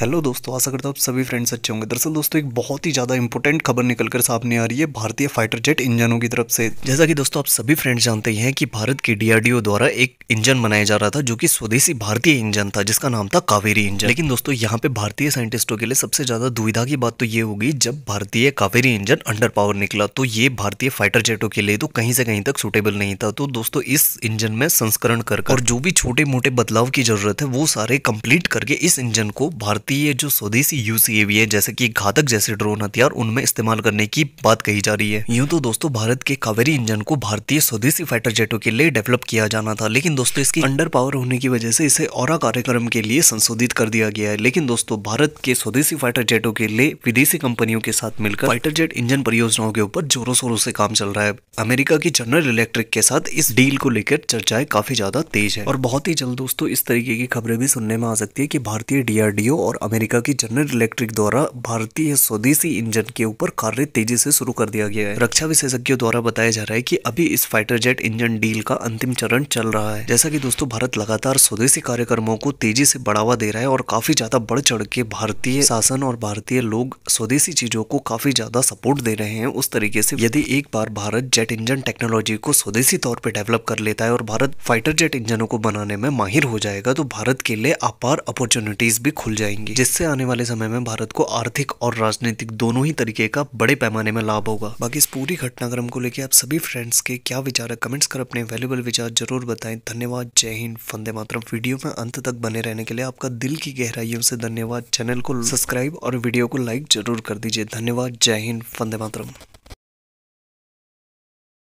hello दोस्तों आशा करता हूँ आप सभी फ्रेंड्स अच्छे होंगे दरअसल दोस्तों एक बहुत ही ज़्यादा इंपॉर्टेंट खबर निकलकर सामने आ रही है भारतीय फाइटर जेट इंजनों की तरफ से जैसा कि दोस्तों आप सभी फ्रेंड्स जानते ही हैं कि भारत के डीआरडीओ द्वारा एक इंजन बनाया जा रहा था जो कि स्वदेशी भारतीय इंजन था जिसका नाम था कावेरी इंजन लेकिन दोस्तों यहाँ पे भारतीय साइंटिस्टों के लिए सबसे ज़्यादा दुविधा की बात तो ये होगी जब भारतीय कावेरी इंजन अंडर पावर निकला तो ये भारतीय फाइटर जेटों के लिए तो कहीं से कहीं तक सुटेबल नहीं था तो दोस्तों इस इंजन में संस्करण कर और जो भी छोटे मोटे बदलाव की जरूरत है वो सारे कंप्लीट करके इस इंजन को भारत सकती है जो स्वदेशी यूसीएवी है जैसे कि घातक जैसे ड्रोन हथियार उनमें इस्तेमाल करने की बात कही जा रही है यूं तो दोस्तों भारत के कावेरी इंजन को भारतीय स्वदेशी फाइटर जेटों के लिए डेवलप किया जाना था लेकिन दोस्तों इसकी अंडर पावर होने की वजह से इसे और कार्यक्रम के लिए संशोधित कर दिया गया है लेकिन दोस्तों भारत के स्वदेशी फाइटर जेटों के लिए विदेशी कंपनियों के साथ मिलकर फाइटर जेट इंजन परियोजनाओं के ऊपर जोरों शोरों से काम चल रहा है अमेरिका की जनरल इलेक्ट्रिक के साथ इस डील को लेकर चर्चाएं काफी ज्यादा तेज है और बहुत ही जल्द दोस्तों इस तरीके की खबरें भी सुनने में आ सकती है की भारतीय डीआरडीओ और और अमेरिका की जनरल इलेक्ट्रिक द्वारा भारतीय स्वदेशी इंजन के ऊपर कार्य तेजी से शुरू कर दिया गया है रक्षा विशेषज्ञों द्वारा बताया जा रहा है कि अभी इस फाइटर जेट इंजन डील का अंतिम चरण चल रहा है जैसा कि दोस्तों भारत लगातार स्वदेशी कार्यक्रमों को तेजी से बढ़ावा दे रहा है और काफी ज्यादा बढ़ चढ़ के भारतीय शासन और भारतीय लोग स्वदेशी चीजों को काफी ज्यादा सपोर्ट दे रहे हैं उस तरीके से यदि एक बार भारत जेट इंजन टेक्नोलॉजी को स्वदेशी तौर पर डेवलप कर लेता है और भारत फाइटर जेट इंजनों को बनाने में माहिर हो जाएगा तो भारत के लिए अपार अपॉर्चुनिटीज भी खुल जाएंगी जाएंगी जिससे आने वाले समय में भारत को आर्थिक और राजनीतिक दोनों ही तरीके का बड़े पैमाने में लाभ होगा बाकी इस पूरी घटनाक्रम को लेकर आप सभी फ्रेंड्स के क्या विचार है कमेंट्स कर अपने वैल्यूबल विचार जरूर बताएं धन्यवाद जय हिंद फंदे मातरम वीडियो में अंत तक बने रहने के लिए आपका दिल की गहराइयों से धन्यवाद चैनल को सब्सक्राइब और वीडियो को लाइक जरूर कर दीजिए धन्यवाद जय हिंद फंदे मातरम